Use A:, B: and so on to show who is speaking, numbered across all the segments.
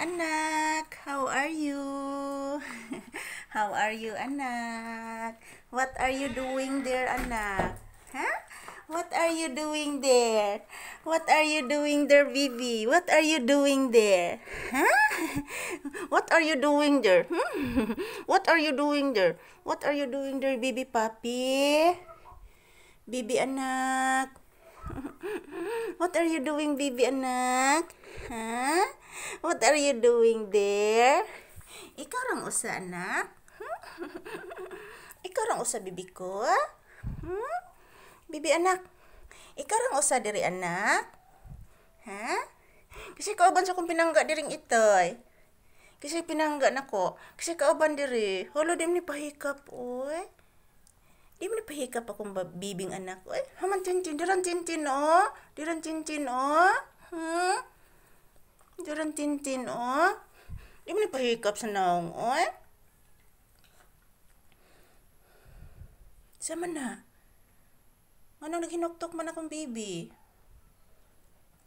A: anak how are you how are you anak what are you doing there anak huh what are you doing there what are you doing there Vivi what are you doing there huh hmm? what are you doing there what are you doing there what are you doing there Bibi papi Bibi anak what are you doing Bibi anak huh What are you doing there? Ikaw rang usa, anak. Hmm? Ikaw rang usa, bibi ko. Hmm? Bibi, anak. Ikaw rang usa, diri, anak. Ha? Kasi kauban sa kong pinangga diring itoy. Kasi pinangga nako. Kasi kauban diri. Holo, di ni pahikap, oy. Di mo napahikap akong bibing anak. Oy, haman cincin. Diran cincin, oh. Diran cincin, oh. Hmm? Diyan tintin, oh. Di mo nipahikap sa naong, oh. Eh? Sama na. Ano naghinoktok man akong baby?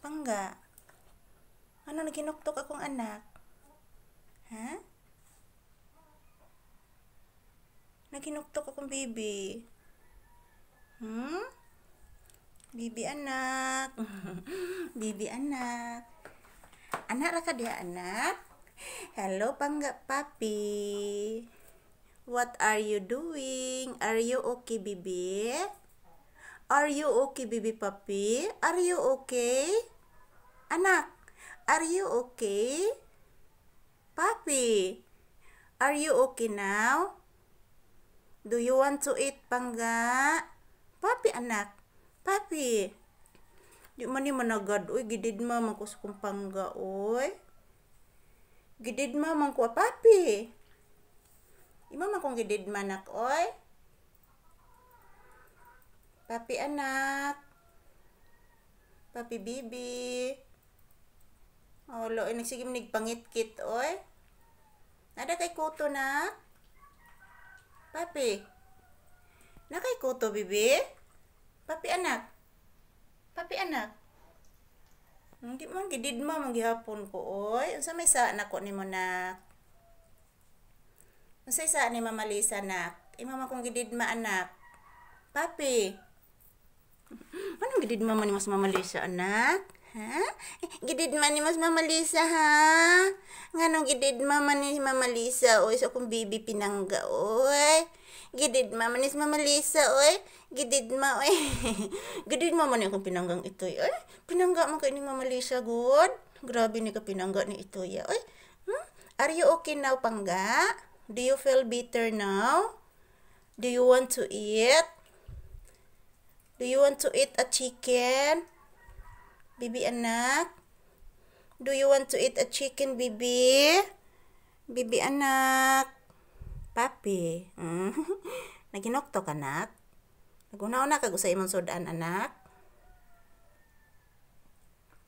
A: Pangga. Ano naghinoktok akong anak? Ha? Huh? Naghinoktok akong baby. Hmm? Baby anak. baby anak. anak raka dia anak hello pangga papi what are you doing are you okay bibi are you okay bibi papi are you okay anak are you okay papi are you okay now do you want to eat pangga papi anak papi Di man ni managad, oy, gidid ma, man ko sa kumpanga, oy. Gidid ma, man ko, papi. Ima man kong gidid manak, oy. Papi anak. Papi bibi. Oh, lo, ay, nagsigim nigpangit-kit, oy. Nada kay kuto na. Papi. Nakay kuto, bibi. Papi anak. Papi anak. Hindi man gidid ma magihapon ko oy. Unsa may sa anak ko mo na? Unsa sa ni Mama Lisa nak? Imam eh, akong gididma anak. Papi. Anong gididma man nimo sa Mama Lisa anak? Ha? Eh, gididma ni mas Mama Lisa ha? Nga nung gididma man ni Mama Lisa oy sa so akong baby pinangga oy. Gidid ma, manis mama Lisa, oy. Gidid ma, oy. Gidid ma man akong pinanggang ito, oy. Pinangga man kay ni mama Lisa, good. Grabe ni ka pinangga ni ito, ya, oy. Hmm? Are you okay now, pangga? Do you feel better now? Do you want to eat? Do you want to eat a chicken? Bibi anak? Do you want to eat a chicken, Bibi? Bibi anak? Papi, mm? naginokto ka, nak? Naguna-una kag usay imong sudan, anak?